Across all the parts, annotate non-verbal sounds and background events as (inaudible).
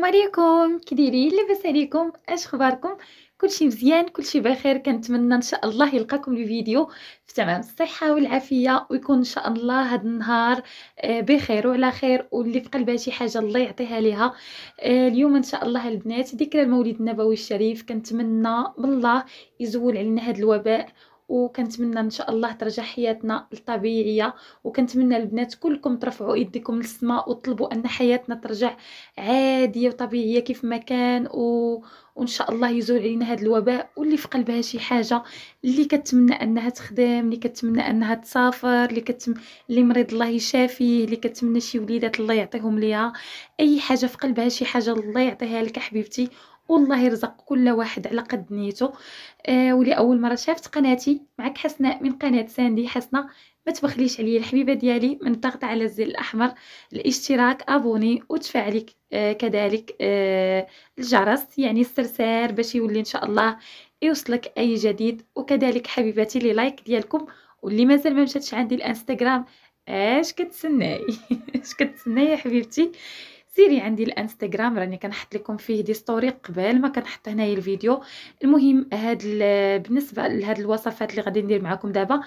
السلام عليكم كي دايرين لاباس عليكم اش اخباركم كلشي مزيان كلشي بخير كنتمنى ان شاء الله يلقاكم الفيديو في تمام الصحه والعافيه ويكون ان شاء الله هذا النهار آه، بخير وعلى خير واللي في قلبها شي حاجه الله يعطيها ليها آه، اليوم ان شاء الله البنات ذكرى المولد النبوي الشريف كنتمنى بالله يزول علينا هذا الوباء وكنتمنى ان شاء الله ترجع حياتنا الطبيعيه وكنتمنى البنات كلكم ترفعوا ايديكم للسماء وطلبوا ان حياتنا ترجع عاديه وطبيعيه كيف ما كان و... وان شاء الله يزول علينا هذا الوباء واللي في قلبها شي حاجه اللي كتمنى انها تخدم اللي كتمنى انها تسافر اللي كتم اللي مريض الله يشافيه اللي كتمنى شي وليدات الله يعطيهم ليها اي حاجه في قلبها شي حاجه الله يعطيها لك حبيبتي والله يرزق كل واحد على قد نيته آه اول مره شافت قناتي معك حسناء من قناه ساندي حسناء ما تبخليش عليا الحبيبه ديالي من الضغط على الزر الاحمر الاشتراك ابوني وتفعلي آه كذلك آه الجرس يعني السرسار باش يولي ان شاء الله يوصلك اي جديد وكذلك حبيباتي لي لايك ديالكم واللي مازال ما مشاتش عندي الانستغرام آه، اش كتسناي (laughs) اش كتسناي يا حبيبتي سيري عندي الانستغرام راني كنحط لكم فيه دي ستوري قبل ما كنحط هنايا الفيديو المهم هاد بالنسبه لهاد الوصفات اللي غادي ندير معكم دابا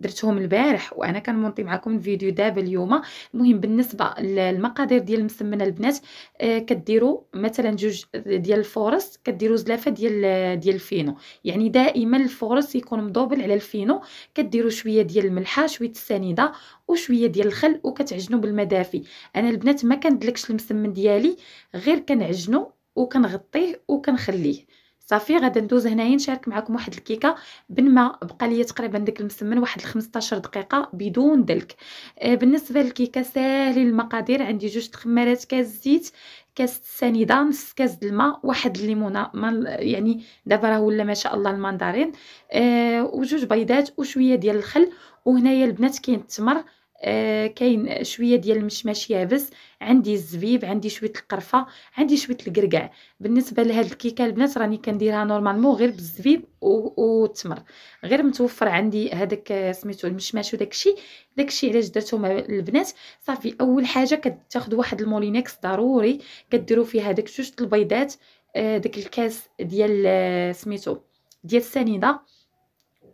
درتهم البارح وانا كنمونطي معكم الفيديو دابا اليوم المهم بالنسبه للمقادير ديال المسمنه البنات آه كديروا مثلا جوج ديال الفورص كديروا زلافه ديال ديال الفينو يعني دائما الفورص يكون مضوبل على الفينو كديروا شويه ديال الملحه شويه السنيده وشويه ديال الخل وكتعجنوا بالماء دافي انا البنات ما كندلكش المسمن ديالي غير كنعجنو وكنغطيه وكنخليه صافي غادا ندوز هنايا نشارك معكم واحد الكيكه بنما بقى ليا تقريبا داك المسمن واحد 15 دقيقه بدون دلك آه، بالنسبه للكيكه ساهل المقادير عندي جوج تخمارات كاس زيت كاس سنيده نص كاس الماء واحد الليمونه يعني دابا راه ولا ما شاء الله المندرين أه وجوج بيضات وشويه ديال الخل وهنايا البنات كاين التمر آه، كاين شويه ديال المشماش يابس عندي الزبيب عندي شويه القرفه عندي شويه الكركاع بالنسبه لهاد الكيكه البنات راني كنديرها نورمالمون غير بالزبيب والتمر غير متوفر عندي هذاك سميتو المشماش وداكشي داكشي علاش درتو مع البنات صافي اول حاجه كتاخذ واحد المولينكس ضروري كديروا فيها داك جوج البيضات آه، داك الكاس ديال آه، سميتو ديال السنيده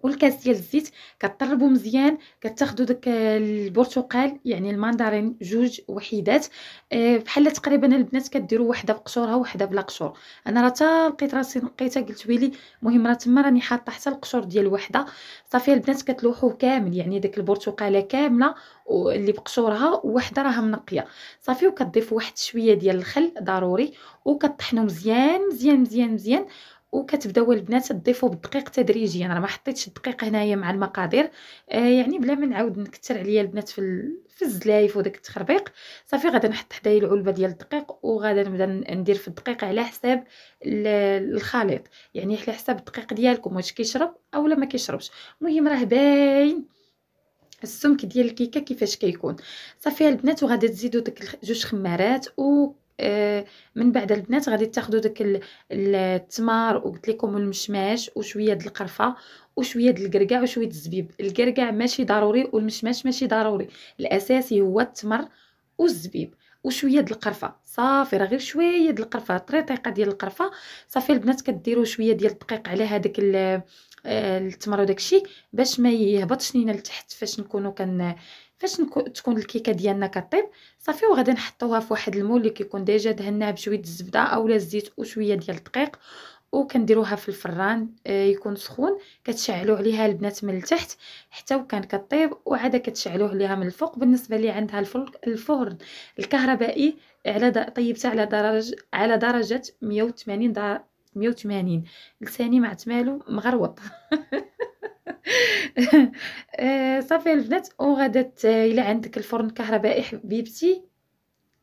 والكاس ديال الزيت كطربو مزيان كتاخدو داك البرتقال يعني الماندارين جوج وحيدات آه، بحال تقريبا البنات كديروا وحده بقشورها وحده بلا قشور انا راه حتى لقيت راسي لقيتها قلت ويلي المهم راه تما راني حاطه حتى القشور ديال وحده صافي البنات كتلوحوه كامل يعني داك البرتقاله كامله اللي بقشورها وحده راها منقيه صافي وكتضيف واحد شويه ديال الخل ضروري مزيان مزيان مزيان مزيان مزيان وكتبداو البنات تضيفوا بالدقيق تدريجيا راه ما حطيتش الدقيق هنايا مع المقادير آه يعني بلا ما نعاود نكثر عليا البنات في في الزلايف وداك التخربيق صافي غادي نحط حدايا العلبه ديال الدقيق وغادي نبدا ندير في الدقيق على حساب الخليط يعني على حساب الدقيق ديالكم واش كيشرب اولا ما كيشربش المهم راه باين السمك ديال الكيكه كيفاش كيكون صافي البنات وغادي تزيدوا داك جوج خمارات و آه، من بعد البنات غادي تاخذوا داك التمر وقلت لكم المشماش وشويه د القرفه وشويه د الكركاع وشويه د الزبيب الكركاع ماشي ضروري والمشماش ماشي ضروري الاساسي هو التمر والزبيب وشويه د القرفه صافي راه غير شويه د القرفه طريطيقه ديال القرفه صافي البنات كديروا شويه ديال الدقيق على هذاك آه، التمر وداك الشيء باش ما يهبطش لينا لتحت فاش نكونوا كن فاش تكون الكيكه ديالنا كطيب صافي وغادي نحطوها في واحد المول اللي كيكون ديجا دهناه بشويه الزبده اولا الزيت وشويه ديال الدقيق وكنديروها في الفران آه، يكون سخون كتشعلوا عليها البنات من التحت حتى وكان كطيب وعاد كتشعلوه عليها من الفوق بالنسبه لي عندها الفرن الكهربائي على طيبتها على درجه على درجه 180 180 لساني مع تمالو مغروط (laughs) (laughs) آه، صافي البنات وغادات آه، الا عندك الفرن الكهربائي حبيبتي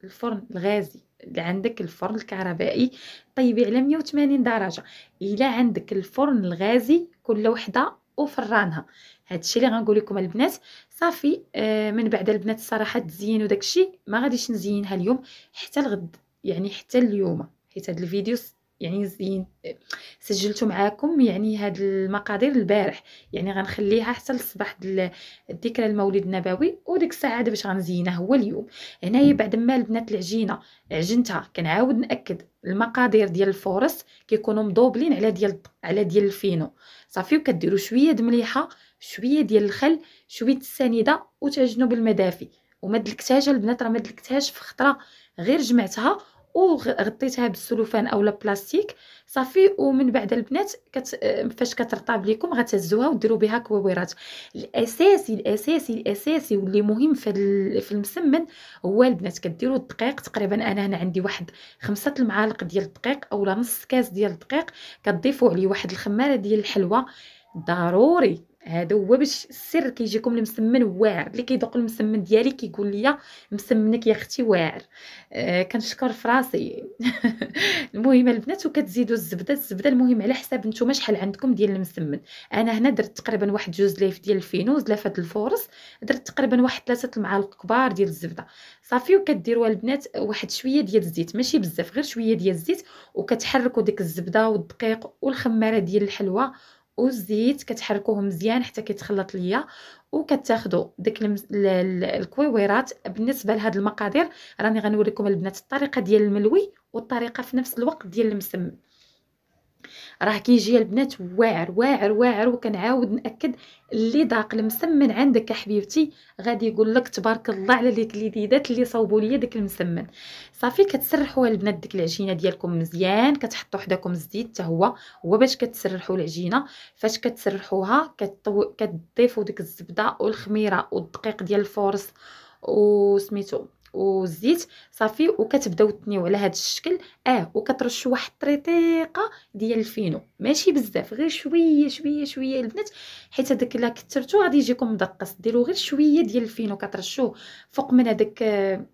الفرن الغازي اللي عندك الفرن الكهربائي طيبي على 180 درجه الا عندك الفرن الغازي كل وحده وفرانها هادشي اللي غنقول لكم البنات صافي آه من بعد البنات الصراحه تزين وداكشي ما غاديش نزينها اليوم حتى الغد يعني حتى اليوم حيت هاد الفيديو يعني زين سجلت معاكم يعني هاد المقادير البارح يعني غنخليها حتى لصباح الذكرى المولد النبوي وديك الساعه عاد باش غنزينه هو اليوم هنايا بعد ما البنات العجينه عجنتها كنعاود ناكد المقادير ديال الفورس كيكونوا مضوبلين على ديال على ديال الفينو صافي وكديروا شويه د مليحه شويه ديال الخل شويه السنيده وتعجنوا بالمدافي وما دلكتهاش البنات راه ما دلكتهاش في خطره غير جمعتها وغطيتها بالسلوفان اولا بلاستيك صافي ومن بعد البنات كت... فاش كترطاب ليكم غتهزوها وديروا بها كويرات الاساسي الاساسي الاساسي واللي مهم في في المسمن هو البنات كديروا الدقيق تقريبا انا هنا عندي واحد خمسة المعالق ديال الدقيق اولا نص كاس ديال الدقيق كتضيفوا عليه واحد الخماره ديال الحلوى ضروري هذا هو باش السر كيجيكم المسمن واعر اللي كيدوق المسمن ديالي كيقول لي مسمنك يا اختي واعر آه كنشكر في راسي (laughs) المهم البنات وكتزيدوا الزبده الزبده المهم على حساب نتوما شحال عندكم ديال المسمن انا هنا درت تقريبا واحد جوج ليف ديال الفينوز لافات الفورس درت تقريبا واحد ثلاثه المعالق كبار ديال الزبده صافي وكديروا البنات واحد شويه ديال الزيت ماشي بزاف غير شويه ديال الزيت وكتحركوا ديك الزبده والدقيق والخماره ديال الحلوه والزيت كتحركوه مزيان حتى كيتخلط ليا وكتاخذوا ديك الكويويرات بالنسبه لهاد المقادير راني غنوريكم البنات الطريقه ديال الملوي والطريقه في نفس الوقت ديال المسمن راه كيجي البنات واعر واعر واعر وكنعاود ناكد اللي ضاق المسمن عندك يا حبيبتي غادي يقول لك تبارك الله على ديك اليديدات اللي صوبوا لي داك المسمن صافي كتسرحوا البنات ديك العجينه ديالكم مزيان كتحطوا حداكم الزيت حتى هو هو باش كتسرحوا العجينه فاش كتسرحوها كتطو... كتضيفوا ديك الزبده والخميره والدقيق ديال الفورص وسميتو والزيت صافي وكتبداو تنيو على هذا الشكل اه وكترشوا واحد الطريطيقه ديال الفينو ماشي بزاف غير شويه شويه شويه البنات حيت هذاك الا كثرتو غادي يجيكم مدقص ديروا غير شويه ديال الفينو كترشوه فوق من هذاك آه،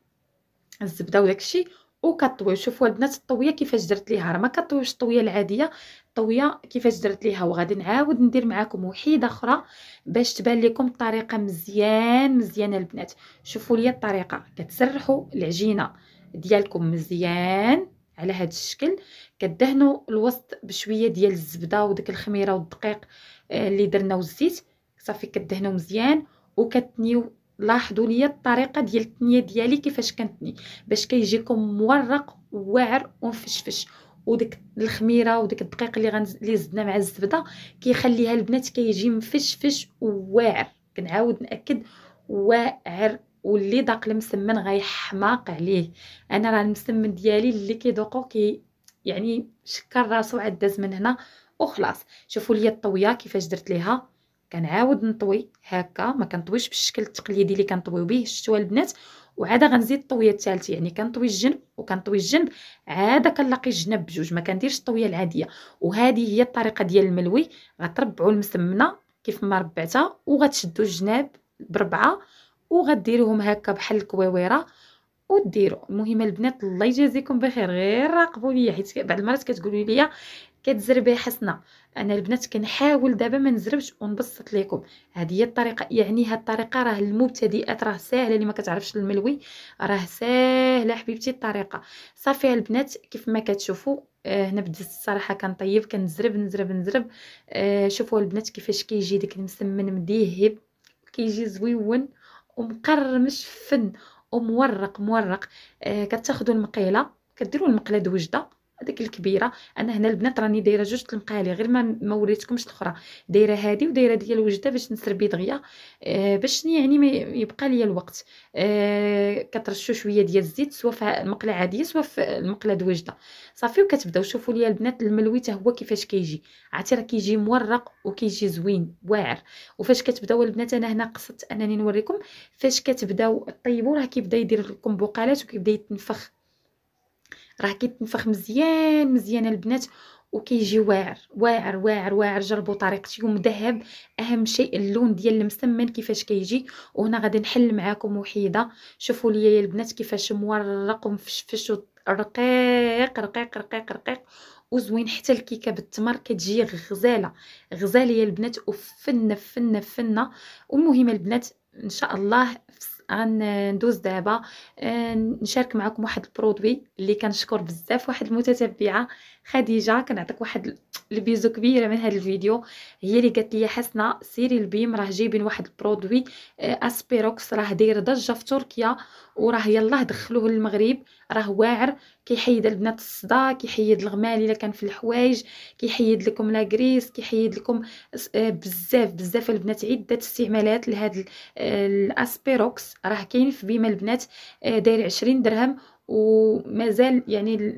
الزبده وداك الشيء وكطوي شوفوا البنات الطويه كيفاش درت ليها راه ما كطويش الطويه العاديه الطويه كيفاش درت ليها وغادي نعاود ندير معاكم وحيده اخرى باش تبان لكم الطريقه مزيان مزيانه البنات شوفوا لي الطريقه كتسرحوا العجينه ديالكم مزيان على هذا الشكل كدهنوا الوسط بشويه ديال الزبده وديك الخميره والدقيق آه، اللي درنا والزيت صافي كدهنوا مزيان وكتنيو لاحظوا لي الطريقه ديال التنيه ديالي كيفاش كنتني باش كيجيكم مورق واعر ومفشفش وديك الخميره وديك الدقيق اللي غنز... اللي زدنا مع الزبده كيخليها البنات كيجي مفشفش وواعر كنعاود ناكد واعر واللي داق المسمن غيحماق عليه انا راه المسمن ديالي اللي كيدوقو كي يعني شكر راسو عاد داز من هنا وخلاص شوفوا لي الطويه كيفاش درت ليها كنعاود نطوي هكا ما كنطويش بالشكل التقليدي اللي كنطويو به الشتوى البنات وعاده غنزيد الطويه الثالثه يعني كنطوي الجنب وكنطوي الجنب عاده كنلاقي الجنب بجوج ما كنديرش الطويه العاديه وهذه هي الطريقه ديال الملوي غتربعوا المسمنه كيف ما ربعتها وغتشدوا الجناب بربعه وغديروهم هكا بحال الكويويره وديروا المهم البنات الله يجازيكم بخير غير راقبوا ليا حيت بعض المرات كتقولوا ليا كتزرب يا حسنه انا البنات كنحاول دابا ما نزربش ونبسط لكم هذه هي الطريقه يعني هاد الطريقه راه المبتدئات راه ساهله اللي ما كتعرفش الملوي راه ساهله حبيبتي الطريقه صافي البنات كيف ما كتشوفوا آه، هنا بدات الصراحه كنطيب كنزرب نزرب نزرب آه شوفوا البنات كيفاش كيجي داك المسمن مديهب كيجي زويون ومقرمش فن ومورق مورق آه كتاخذوا المقيله كديروا المقله دوجده هذيك الكبيره انا هنا البنات راني دايره جوج المقالي غير ما ما وريتكمش الاخرى دايره هذه ودايره ديال الوجده باش نسربي دغيا أه باش يعني ما يبقى ليا الوقت أه كترشوا شويه ديال الزيت سواء في المقله عاديه سواء في المقله وجده صافي وكتبداو شوفوا ليا البنات الملوي هو كيفاش كيجي عرفتي راه كيجي مورق وكيجي زوين واعر وفاش كتبداو البنات انا هنا قصدت انني نوريكم فاش كتبداو طيبوا راه كيبدا يدير لكم بقالات وكيبدا يتنفخ راه كيتنفخ مزيان مزيان البنات وكيجي واعر واعر واعر واعر جربوا طريقتي ومذهب اهم شيء اللون ديال المسمن كيفاش كيجي وهنا غادي نحل معاكم وحيده شوفوا لي البنات كيفاش مورق ومفشفش رقيق رقيق رقيق رقيق وزوين حتى الكيكه بالتمر كتجي غزاله غزاله يا البنات وفنه فنه فنه والمهم البنات ان شاء الله في غندوز دابا آه، نشارك معكم واحد البرودوي اللي كنشكر بزاف واحد المتتبعه خديجه كنعطيك واحد البيزو كبيره من هذا الفيديو هي اللي قالت لي حسنه سيري البيم راه جايبين واحد البرودوي اسبيروكس آه، راه داير ضجه في تركيا وراه يلاه دخلوه للمغرب راه واعر كيحيد البنات الصدا كيحيد الغمال الا كان في الحوايج كيحيد لكم غريس كيحيد لكم آه، بزاف بزاف البنات عده استعمالات لهذا الاسبيروكس آه، راه كاين في بيمه البنات داير 20 درهم ومازال يعني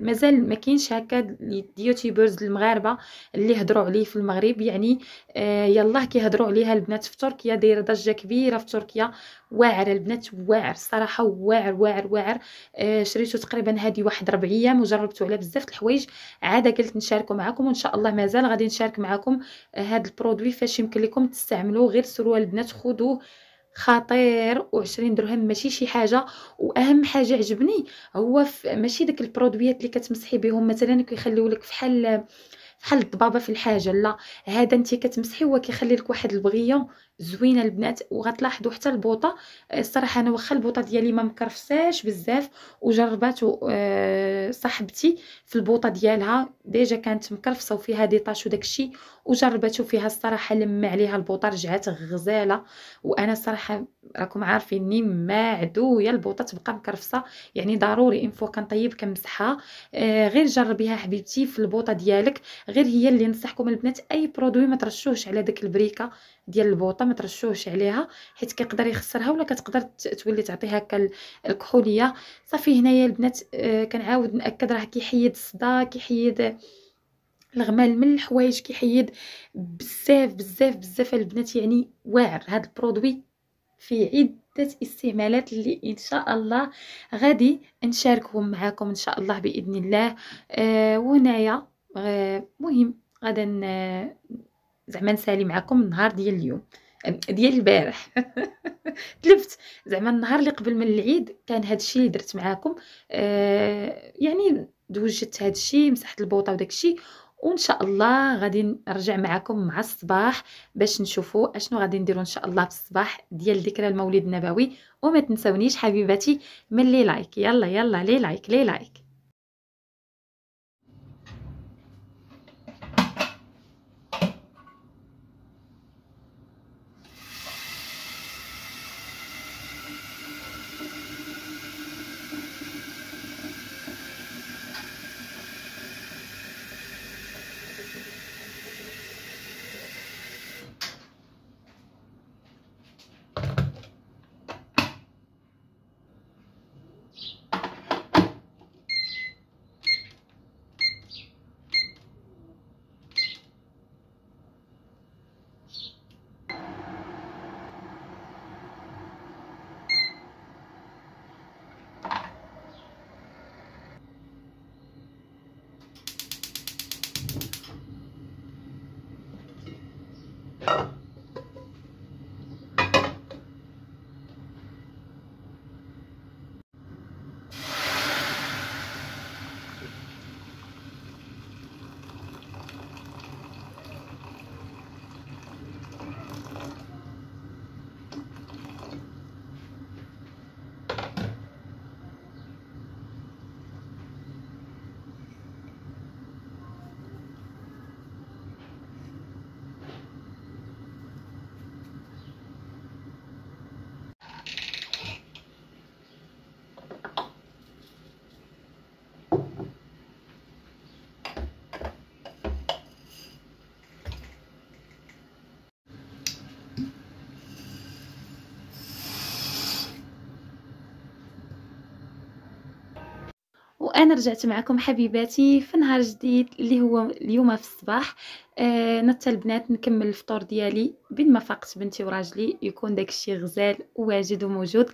مازال ما كاينش هكا اليوتيوبرز المغاربه اللي هضروا عليه في المغرب يعني آه يلاه كيهضروا عليها البنات في تركيا دايره ضجه كبيره في تركيا واعر البنات واعر الصراحه واعر واعر واعر آه شريته تقريبا هذه واحد ربع ايام وجربته على بزاف الحوايج عاده قلت نشاركو معكم وان شاء الله مازال غادي نشارك معكم هذا آه البرودوي فاش يمكن لكم تستعملوه غير سروال البنات خذوه خطير و20 درهم ماشي شي حاجه واهم حاجه عجبني هو ماشي داك البرودويات اللي كتمسحي بهم مثلا كيخليو لك فحال فحال الضبابه في الحاجه لا هذا انت كتمسحي هو كيخلي لك واحد البغيون زوينه البنات وغتلاحظوا حتى البوطه آه، الصراحه انا واخا البوطه ديالي ما مكرفساش بزاف وجرباتو آه، صاحبتي في البوطه ديالها ديجا كانت مكرفصه وفيها ديطاش وداكشي وجرباتو فيها الصراحه لما عليها البوطه رجعات غزاله وانا الصراحه راكم عارفيني ما عدويا البوطه تبقى مكرفصه يعني ضروري ان فوا كنطيب كنمسحها آه، غير جربيها حبيبتي في البوطه ديالك غير هي اللي نصحكم البنات اي برودوي ما ترشوهش على داك البريكه ديال البوطه ما ترشوش عليها حيت كيقدر يخسرها ولا كتقدر تولي تعطي هكا الكحوليه صافي هنايا البنات آه، كنعاود ناكد راه كيحيد الصدا كيحيد الغمال من الحوايج كيحيد بزاف بزاف بزاف البنات يعني واعر هذا البرودوي في عده استعمالات اللي ان شاء الله غادي نشاركهم معاكم ان شاء الله باذن الله آه وهنايا آه مهم غادا زعما نسالي معكم النهار ديال اليوم ديال البارح (laughs) تلفت زعما النهار اللي قبل من العيد كان هادشي اللي درت معاكم آه يعني دوجت الشيء مسحت البوطه وداكشي وان شاء الله غادي نرجع معكم مع الصباح باش نشوفوا اشنو غادي نديروا ان شاء الله في الصباح ديال ذكرى المولد النبوي وما تنسونيش حبيباتي من لي لايك يلا يلا لي لايك لي لايك وانا رجعت معكم حبيباتي في نهار جديد اللي هو اليوم في الصباح آه نتا البنات نكمل الفطور ديالي بين ما فقت بنتي وراجلي يكون داكشي غزال وواجد وموجود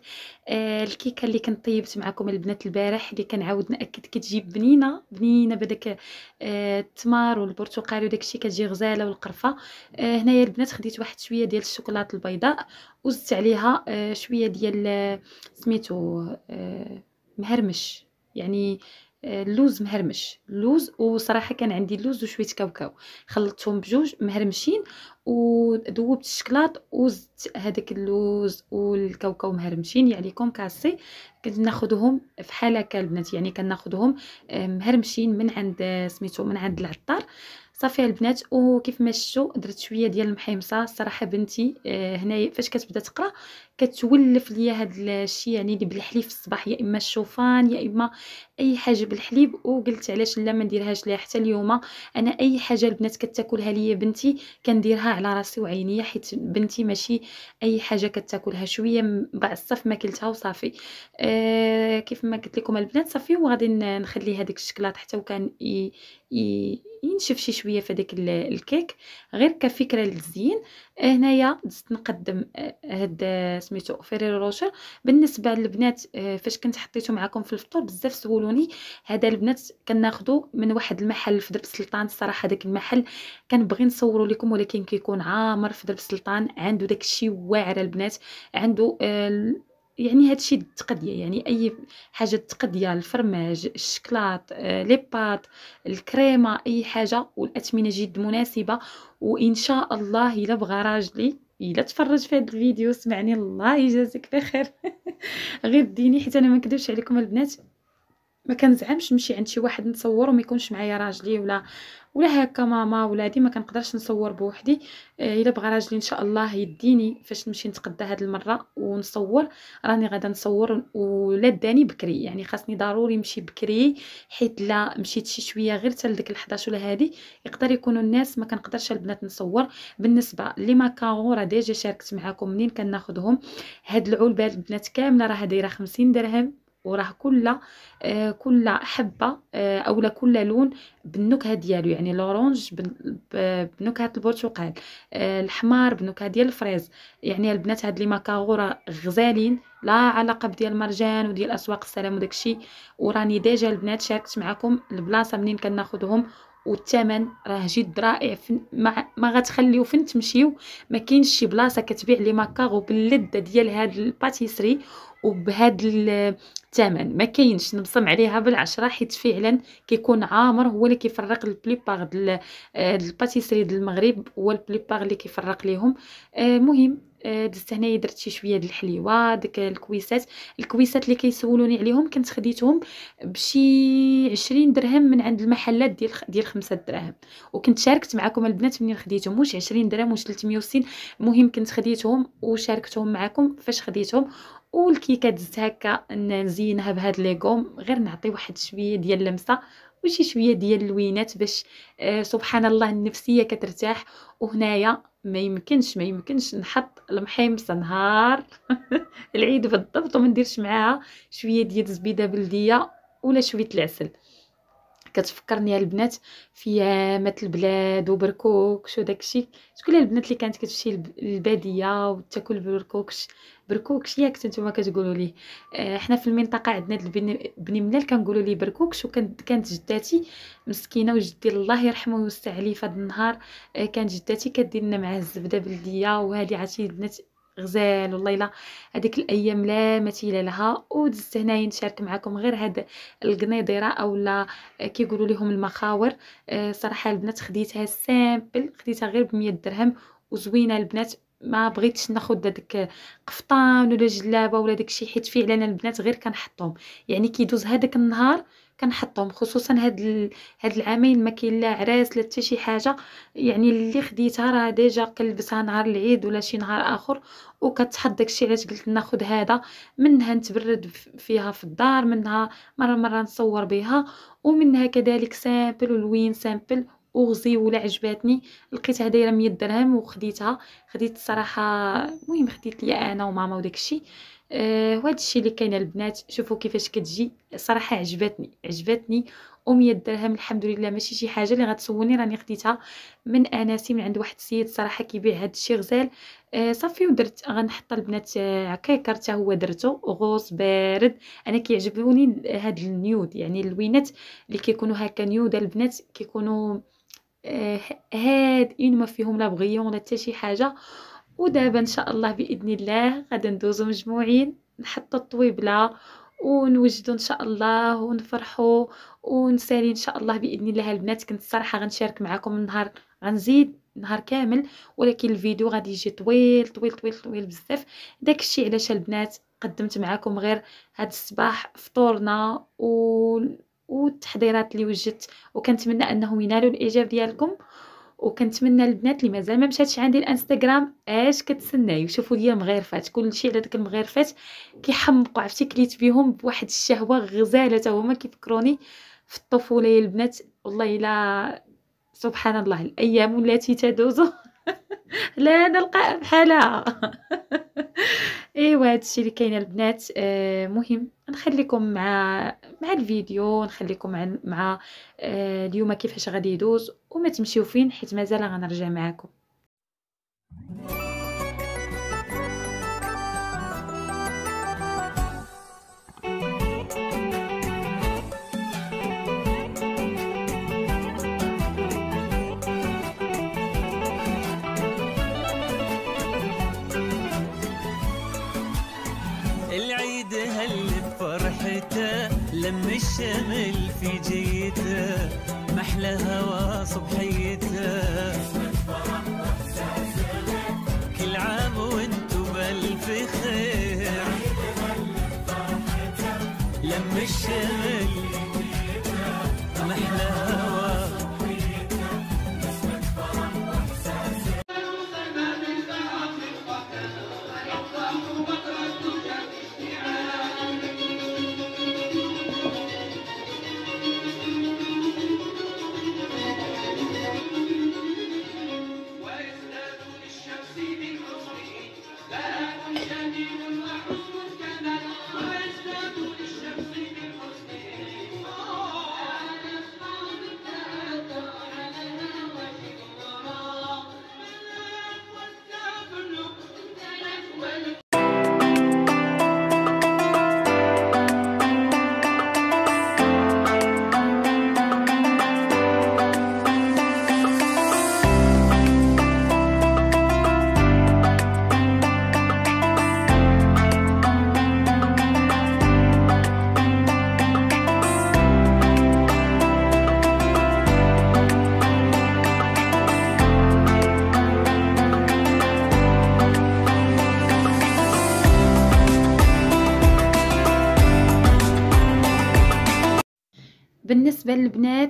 آه الكيكه اللي كنت طيبت معكم البنات البارح اللي كنعاود ناكد كتجي بنينه بنينه بداك آه والبرتقال وداك الشيء كتجي غزاله والقرفه آه هنايا البنات خديت واحد شويه ديال الشوكولاته البيضاء وزدت عليها آه شويه ديال آه، سميتو آه مهرمش يعني اللوز آه، مهرمش اللوز وصراحه كان عندي اللوز وشويه كاوكاو خلطتهم بجوج مهرمشين وذوبت الشكلاط وزدت هذاك اللوز والكاوكاو مهرمشين يعني كوم كاسي كناخذهم فحال هكا البنات يعني كناخذهم آه، مهرمشين من عند آه، سميتو من عند العطار صافي البنات وكيف ما شفتوا درت شويه ديال المحيمصه الصراحه بنتي آه، هنايا فاش كتبدا تقرا كتولف ليا هاد الشيء يعني اللي بالحليب في الصباح يا اما الشوفان يا اما اي حاجه بالحليب وقلت علاش لا ما نديرهاش ليها حتى اليوم انا اي حاجه البنات كتاكلها ليا بنتي كنديرها على راسي وعينيا حيت بنتي ماشي اي حاجه كتاكلها شويه بعد الصف ماكلتها وصافي أه كيف ما قلت لكم البنات صافي وغادي نخلي هذيك الشكلاط حتى وكان ينشف شي شويه في داك الكيك غير كفكره للتزيين آه، هنايا دزت نقدم آه، هاد آه، سميتو فريرو روشر بالنسبه للبنات فاش كنت حطيته معكم في الفطور بزاف سولوني هذا البنات كناخذو من واحد المحل في درب السلطان الصراحه داك المحل كنبغي نصورو لكم ولكن كيكون عامر في درب السلطان عنده داك الشيء واعر البنات عنده يعني هادشي التقديه يعني اي حاجه تقديه الفرماج الشكلاط آه، لي بات الكريمه اي حاجه والاثمنه جد مناسبه وان شاء الله الا بغى راجلي الا تفرج في هذا الفيديو سمعني الله يجازيك بخير (laughs) غير ديني حيت انا ما نكذبش عليكم البنات ما كنزعمش نمشي عند شي واحد نصور وما يكونش معايا راجلي ولا ولا هكا ماما ولادي ما كنقدرش نصور بوحدي آه، الا بغى راجلي ان شاء الله يديني فاش نمشي نتقدى هاد المره ونصور راني غادا نصور ولا داني بكري يعني خاصني ضروري نمشي بكري حيت لا مشيت شي شويه غير حتى لديك 11 ولا هادي يقدر يكونوا الناس ما كنقدرش البنات نصور بالنسبه لي ماكارو راه ديجا شاركت معاكم منين كناخذهم هاد العلبات البنات كامله راه دايره 50 درهم وراه كل آه، كل حبه آه، اولا كل لون بالنكهه ديالو يعني لورونج بنكهه البرتقال آه، الحمار بنكهه ديال الفريز يعني البنات هاد لي ماكاغو راه غزالين لا علاقه بديال المرجان وديال اسواق السلام وداكشي وراني ديجا البنات شاركت معكم البلاصه منين كناخذهم والثمن راه جد رائع ما, ما غتخليو فين تمشيو ما كاينش شي بلاصه كتبيع لي ماكارو باللذه ديال هاد الباتيسري وبهاد الثمن ما كاينش نبصم عليها بالعشره حيت فعلا كيكون عامر هو اللي كيفرق البليبار ديال آه، الباتيسري ديال المغرب هو البليبار اللي كيفرق ليهم المهم آه، آه، دزت هنايا درت شي شويه د الحليوه داك الكويسات الكويسات اللي كيسولوني عليهم كنت خديتهم بشي 20 درهم من عند المحلات ديال ديال 5 دراهم وكنت شاركت معكم البنات منين خديتهم واش 20 درهم واش 360 المهم كنت خديتهم وشاركتهم معكم فاش خديتهم والكيكه دزت هكا نزينها بهاد ليغوم غير نعطي واحد شويه ديال لمسه وشي شويه ديال اللوينات باش آه سبحان الله النفسيه كترتاح وهنايا ما يمكنش ما يمكنش نحط المحيمصه نهار (laughs) العيد بالضبط وما نديرش معاها شويه ديال الزبيده بلديه ولا شويه العسل كتفكرني البنات في عامه البلاد وبركوكش وداكشي شكون البنات اللي كانت كتمشي للباديه وتاكل بركوكش بركوكش ياك نتوما كتقولوا ليه آه، حنا في المنطقه عندنا بني منال كنقولوا ليه بركوكش وكانت جداتي مسكينه وجدي الله يرحمه ويوسع عليه فهاد النهار آه، كانت جداتي كدير لنا معاه الزبده بلديه وهذه عرفتي البنات غزال والله الا هذيك الايام لا مثيل لها ودزت هنايا نشارك معكم غير هاد القنيضره اولا آه، كيقولوا لهم المخاور آه، صراحه البنات خديتها سامبل خديتها غير ب درهم وزوينه البنات ما بغيتش ناخد داك قفطان ولا جلابه ولا داكشي حيت فعلا البنات غير كنحطهم يعني كيدوز هذاك النهار كنحطهم خصوصا هاد ال... هاد العامين ما كاين لا عراس لا حتى شي حاجه يعني اللي خديتها راه ديجا كلبسها نهار العيد ولا شي نهار اخر وكتحط داكشي علاش قلت ناخذ هذا منها نتبرد فيها في الدار منها مره مره نصور بها ومنها كذلك سامبل ولوين سامبل وغزي ولا عجباتني لقيتها دايره 100 درهم وخديتها خديت الصراحه المهم خديت ليا انا وماما وداكشي آه وهذا الشيء اللي كاين البنات شوفوا كيفاش كتجي صراحه عجبتني عجبتني و100 درهم الحمد لله ماشي شي حاجه اللي غتسولني راني خديتها من اناسي من عند واحد السيد صراحه كيبيع هذا الشيء غزال آه، صافي ودرت غنحط البنات آه، كيكر حتى هو درته غوص بارد انا كيعجبوني هاد النيود يعني اللوينات اللي كيكونوا هكا نيود البنات كيكونوا آه، هادئين ما فيهم لا بغيون لا حتى شي حاجه ودابا ان شاء الله باذن الله غادي ندوزو مجموعين نحطو الطويبله ونوجدو ان شاء الله ونفرحو ونسالي ان شاء الله باذن الله البنات كنت الصراحه غنشارك معكم النهار غنزيد نهار كامل ولكن الفيديو غادي يجي طويل طويل طويل طويل بزاف داكشي علاش البنات قدمت معكم غير هاد الصباح فطورنا و والتحضيرات اللي وجدت وكنتمنى انهم ينالوا الاعجاب ديالكم وكنتمنى البنات اللي مازال ما مشاتش عندي الانستغرام اش كتسناي وشوفوا ليا مغيرفات كلشي على داك المغيرفات كيحمقوا عرفتي كليت بهم بواحد الشهوه غزاله حتى هما كيفكروني في الطفوله يا البنات والله الا سبحان الله الايام التي تدوز (laughs) لا نلقى بحالها (laughs) ايوا هادشي اللي كاين البنات آه مهم نخليكم مع مع الفيديو نخليكم مع, مع آه اليوم كيفاش غادي يدوز وما تمشيو فين حيت مازال غنرجع معاكم لم الشمل في جيته محلى هوا صبحيته كل عام وانتو بألف خير لم الشمل محلى هوا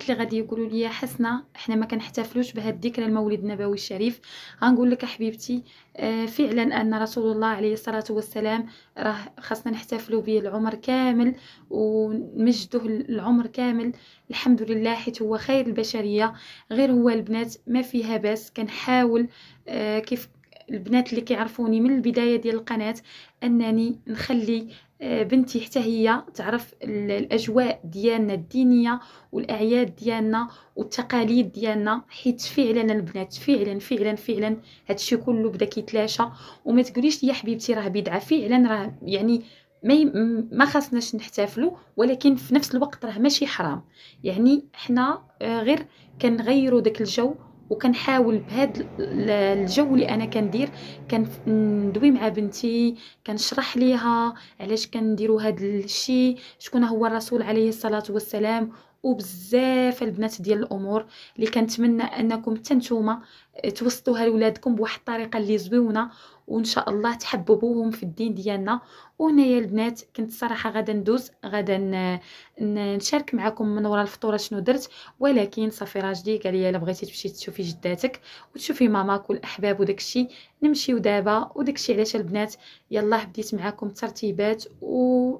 البنات اللي غادي يقولوا لي حسنا احنا ما كنحتفلوش بهذه الذكرى المولد النبوي الشريف غنقول لك حبيبتي آه، فعلا ان رسول الله عليه الصلاه والسلام راه خاصنا نحتفلوا به العمر كامل ونمجده العمر كامل الحمد لله حيت هو خير البشريه غير هو البنات ما فيها باس كنحاول آه، كيف البنات اللي كيعرفوني من البدايه ديال القناه انني نخلي آه، بنتي حتى هي تعرف الاجواء ديالنا الدينيه والاعياد ديالنا والتقاليد ديالنا حيت فعلا البنات فعلا فعلا فعلا هادشي كله بدا كيتلاشى وما تقوليش يا حبيبتي راه بدعه فعلا راه يعني ما ما خاصناش نحتفلوا ولكن في نفس الوقت راه ماشي حرام يعني حنا آه، غير كنغيروا داك الجو وكنحاول بهذا الجو اللي انا كندير كندوي مع بنتي كنشرح ليها علاش كنديروا هذا الشيء شكون هو الرسول عليه الصلاه والسلام وبزاف البنات ديال الامور اللي كنتمنى انكم حتى نتوما توصلوها لولادكم بواحد الطريقه اللي زويونه وان شاء الله تحببوهم في الدين ديالنا يا البنات كنت صراحه غادا ندوز غادا نشارك معكم من وراء الفطوره شنو درت ولكن صافي راجلي قال لي الا بغيتي تمشي تشوفي جداتك وتشوفي ماماك والاحباب الشيء نمشيو دابا الشيء علاش البنات يلا بديت معكم ترتيبات و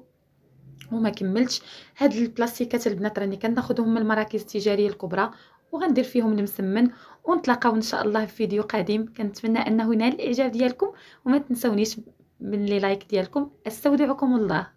وما كملتش هاد البلاستيكات البنات راني كناخذهم من المراكز التجاريه الكبرى وغندير فيهم المسمن ونتلاقاو ان شاء الله في فيديو قادم كنتمنى انه ينال الاعجاب ديالكم وما تنسونيش من لي لايك ديالكم استودعكم الله